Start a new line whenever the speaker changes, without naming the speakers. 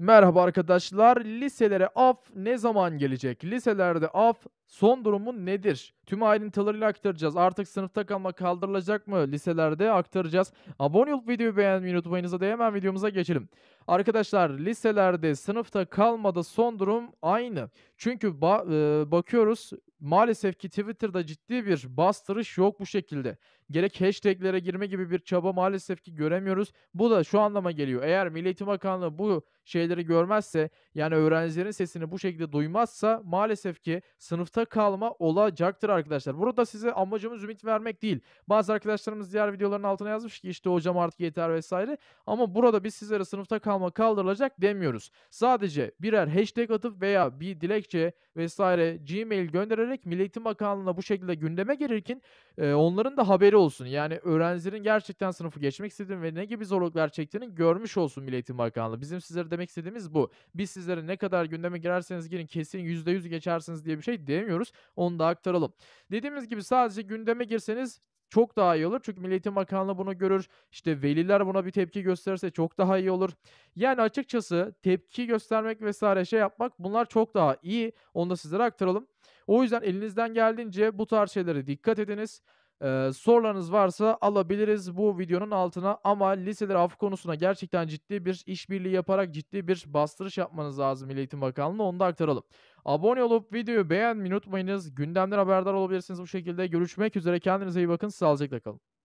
Merhaba arkadaşlar. Liselere af ne zaman gelecek? Liselerde af son durumu nedir? Tüm ayrıntılarıyla aktaracağız. Artık sınıfta kalma kaldırılacak mı? Liselerde aktaracağız. Abone olup videoyu beğenmeyi unutmayınız da hemen videomuza geçelim. Arkadaşlar liselerde sınıfta kalmada son durum aynı. Çünkü ba e, bakıyoruz maalesef ki Twitter'da ciddi bir bastırış yok bu şekilde. Gerek hashtaglere girme gibi bir çaba maalesef ki göremiyoruz. Bu da şu anlama geliyor. Eğer Milli Eğitim Bakanlığı bu şeyleri görmezse yani öğrencilerin sesini bu şekilde duymazsa maalesef ki sınıfta kalma olacaktır arkadaşlar. Burada size amacımız ümit vermek değil. Bazı arkadaşlarımız diğer videoların altına yazmış ki işte hocam artık yeter vesaire. Ama burada biz sizlere sınıfta kalma tamamı kaldırılacak demiyoruz. Sadece birer hashtag atıp veya bir dilekçe vesaire Gmail göndererek Milli Eğitim Bakanlığı'na bu şekilde gündeme gelirken e, onların da haberi olsun. Yani öğrencilerin gerçekten sınıfı geçmek istediğini ve ne gibi zorluklar çektiğini görmüş olsun Milli Eğitim Bakanlığı. Bizim sizlere demek istediğimiz bu. Biz sizlere ne kadar gündeme girerseniz girin kesin %100 geçersiniz diye bir şey demiyoruz. Onu da aktaralım. Dediğimiz gibi sadece gündeme girseniz çok daha iyi olur. Çünkü Milli Eğitim Bakanlığı bunu görür. İşte veliler buna bir tepki gösterirse çok daha iyi olur. Yani açıkçası tepki göstermek vesaire şey yapmak bunlar çok daha iyi. Onu da sizlere aktaralım. O yüzden elinizden geldiğince bu tarz şeylere dikkat ediniz. Ee, sorularınız varsa alabiliriz bu videonun altına ama liseleri af konusuna gerçekten ciddi bir işbirliği yaparak ciddi bir bastırış yapmanız lazım Milli Eğitim Bakanlığı'na onu da aktaralım. Abone olup videoyu beğenmeyi unutmayınız. Gündemden haberdar olabilirsiniz bu şekilde. Görüşmek üzere kendinize iyi bakın sağlıcakla kalın.